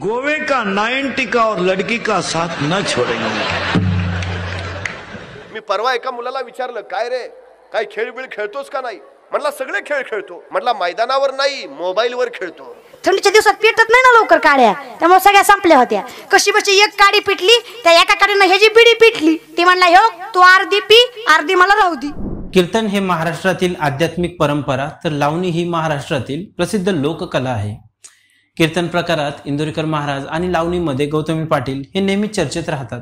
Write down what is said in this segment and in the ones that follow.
गोवे का का और लडकी का साथ न छोडेंगे मी परवा एका मुलाला विचारलं काय रे काय खेळ बिळ खेळतोस का नाही म्हटला सगळे खेळ खेळतो म्हटला मैदानावर नाही मोबाईलवर खेळतो थंडीच्या दिवसात पेटत नाही ना लवकर काड्या त्यामुळे सगळ्या संपल्या होत्या कशी बशी एक काडी पिटली त्या एका काडीनं ह्याची बिडी पिटली ती म्हणला हो तू अर्धी पी अर्धी मला राहू दी कीर्तन हे महाराष्ट्रातील आध्यात्मिक परंपरा तर लावणी ही महाराष्ट्रातील प्रसिद्ध लोककला आहे कीर्तन प्रकारात इंदुरीकर महाराज आणि लावणीमध्ये गौतमी पाटील हे नेहमी चर्चेत राहतात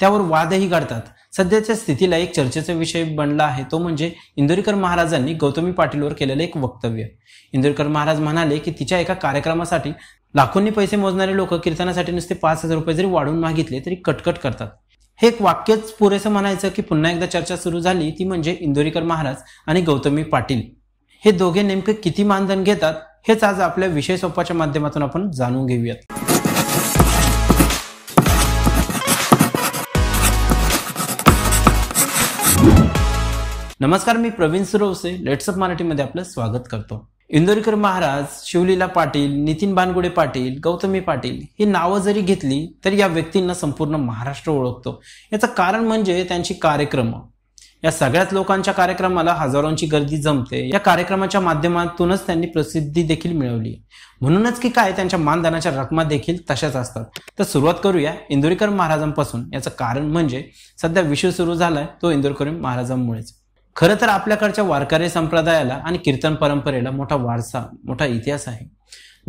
त्यावर वादही गाडतात सध्याच्या स्थितीला एक चर्चेचा विषय बनला आहे तो म्हणजे इंदुरीकर महाराजांनी गौतमी पाटीलवर केलेलं एक वक्तव्य इंदुरीकर महाराज म्हणाले की तिच्या एका कार्यक्रमासाठी लाखोंनी पैसे मोजणारे लोक कीर्तनासाठी नुसते पाच हजार रुपये जरी वाढून मागितले तरी कटकट करतात हे एक वाक्यच पुरेसं म्हणायचं की पुन्हा एकदा चर्चा सुरू झाली ती म्हणजे इंदोरीकर महाराज आणि गौतमी पाटील हे दोघे नेमके किती मानधन घेतात हेच आज आपल्या विषय सोपाच्या माध्यमातून आपण जाणून घेऊयात नमस्कार मी प्रवीण सुरवसे लेट्सअप मराठीमध्ये आपलं स्वागत करतो इंदोरीकर महाराज शिवलीला पाटील नितीन बानगुडे पाटील गौतमी पाटील ही नावं जरी घेतली तरी या व्यक्तींना संपूर्ण महाराष्ट्र ओळखतो याचं कारण म्हणजे त्यांची कार्यक्रम या सगळ्याच लोकांच्या कार्यक्रमाला हजारोंची गर्दी जमते या कार्यक्रमाच्या माध्यमातूनच त्यांनी प्रसिद्धी देखील मिळवली म्हणूनच की काय त्यांच्या मानधनाच्या रकमा देखील तशाच असतात तर सुरुवात करूया इंदोरीकर महाराजांपासून याचं कारण म्हणजे सध्या विषय सुरू झालाय तो इंदोरकर महाराजांमुळेच खरं तर आपल्याकडच्या वारकरी संप्रदायाला आणि कीर्तन परंपरेला मोठा वारसा मोठा इतिहास आहे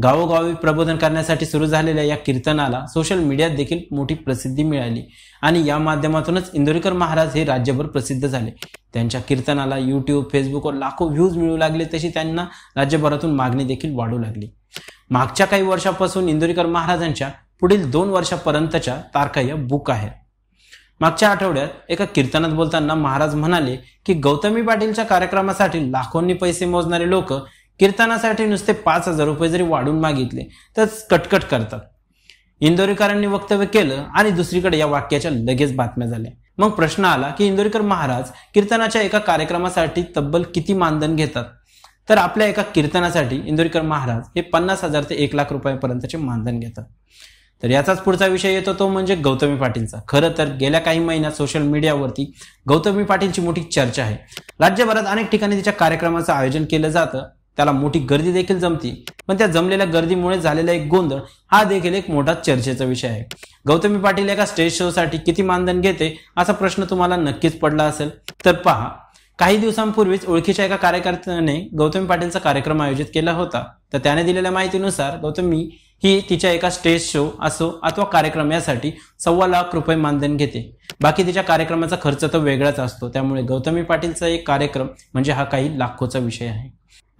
गावोगावी प्रबोधन करण्यासाठी सुरू झालेल्या या कीर्तनाला सोशल मीडियात देखील मोठी प्रसिद्धी मिळाली आणि या माध्यमातूनच इंदोरीकर महाराज हे राज्यभर प्रसिद्ध झाले त्यांच्या कीर्तनाला युट्यूब फेसबुकवर लाखो व्ह्यूज मिळू लागले तशी त्यांना राज्यभरातून मागणी देखील वाढू लागली मागच्या काही वर्षापासून इंदोरीकर महाराजांच्या पुढील दोन वर्षापर्यंतच्या तारखा या बुक आहेत मागच्या आठवड्यात एका कीर्तनात बोलताना महाराज म्हणाले की गौतमी पाटीलच्या कार्यक्रमासाठी लाखोंनी पैसे मोजणारे लोक कीर्तनासाठी नुसते पाच हजार रुपये जरी वाढून मागितले तर कटकट करतात इंदोरीकरांनी वक्तव्य केलं आणि दुसरीकडे या वाक्याच्या लगेच बातम्या झाल्या मग प्रश्न आला की इंदोरीकर महाराज कीर्तनाच्या एका कार्यक्रमासाठी तब्बल किती मानधन घेतात तर आपल्या एका कीर्तनासाठी इंदोरीकर महाराज हे पन्नास हजार ते एक लाख रुपयापर्यंतचे मानधन घेतात तर याचाच पुढचा विषय येतो तो म्हणजे गौतमी पाटीलचा खरं तर गेल्या काही महिन्यात सोशल मीडियावरती गौतमी पाटीलची मोठी चर्चा आहे राज्यभरात अनेक ठिकाणी तिच्या कार्यक्रमाचं आयोजन केलं जातं त्याला मोठी गर्दी देखील जमती पण त्या जमलेल्या गर्दीमुळे झालेला एक गोंधळ हा देखील एक मोठा चर्चेचा विषय आहे गौतमी पाटील एका स्टेज शोसाठी किती मानधन घेते असा प्रश्न तुम्हाला नक्कीच पडला असेल तर पहा काही दिवसांपूर्वीच ओळखीच्या एका कार्यकर्त्याने गौतमी पाटीलचा कार्यक्रम आयोजित केला होता तर त्याने दिलेल्या माहितीनुसार गौतमी ही तिच्या एका स्टेज शो असो अथवा कार्यक्रम यासाठी सव्वा लाख रुपये मानधन घेते बाकी तिच्या कार्यक्रमाचा खर्च तर वेगळाच असतो त्यामुळे गौतमी पाटीलचा एक कार्यक्रम म्हणजे हा काही लाखोचा विषय आहे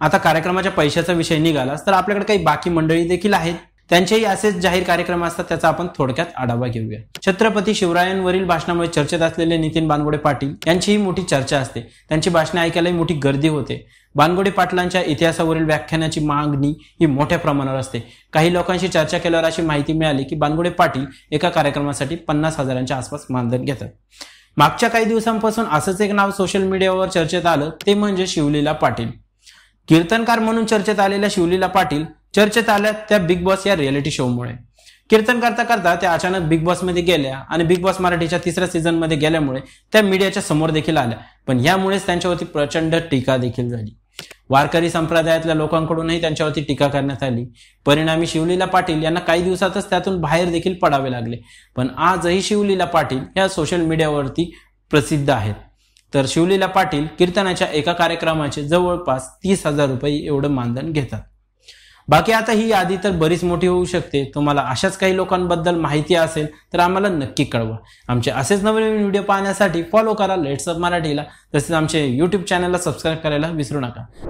आता कार्यक्रमाच्या पैशाचा विषय निघालास तर आपल्याकडे काही बाकी मंडळी देखील आहेत त्यांचेही असेच जाहीर कार्यक्रम असतात त्याचा आपण थोडक्यात आढावा घेऊया छत्रपती शिवरायांवरील भाषणामुळे चर्चेत असलेले नितीन बानगोडे पाटील यांचीही मोठी चर्चा असते त्यांची भाषणे ऐकायलाही मोठी गर्दी होते बानगोडे पाटलांच्या इतिहासावरील व्याख्यानाची मागणी ही मोठ्या प्रमाणावर असते काही लोकांशी चर्चा केल्यावर अशी माहिती मिळाली की बानगोडे पाटील एका कार्यक्रमासाठी पन्नास हजारांच्या आसपास मानधन घेतात मागच्या काही दिवसांपासून असंच एक नाव सोशल मीडियावर चर्चेत आलं ते म्हणजे शिवलीला पाटील कीर्तनकार म्हणून चर्चेत आलेल्या शिवलीला पाटील चर्चेत आल्या त्या बिग बॉस या रियालिटी शोमुळे कीर्तन करता करता त्या अचानक बिग बॉस मध्ये गेल्या आणि बिग बॉस मराठीच्या तिसऱ्या सीझन मध्ये गेल्यामुळे त्या मीडियाच्या समोर देखील आल्या पण यामुळेच त्यांच्यावरती प्रचंड टीका देखील झाली वारकरी संप्रदायातल्या लोकांकडूनही त्यांच्यावरती टीका करण्यात आली परिणामी शिवलीला पाटील यांना काही दिवसातच त्यातून बाहेर देखील पडावे लागले पण आजही शिवलीला पाटील या सोशल मीडियावरती प्रसिद्ध आहेत तर शिवलीला पाटील कीर्तनाच्या एका कार्यक्रमाचे जवळपास तीस हजार रुपये एवढं मानधन घेतात बाकी आता ही यादी तर बरीच मोठी होऊ शकते तुम्हाला अशाच काही लोकांबद्दल माहिती असेल तर आम्हाला नक्की कळवा आमचे असेच नवीन व्हिडिओ पाहण्यासाठी फॉलो करा लेट्सअप मराठीला तसेच आमचे यूट्यूब चॅनलला सबस्क्राईब करायला विसरू नका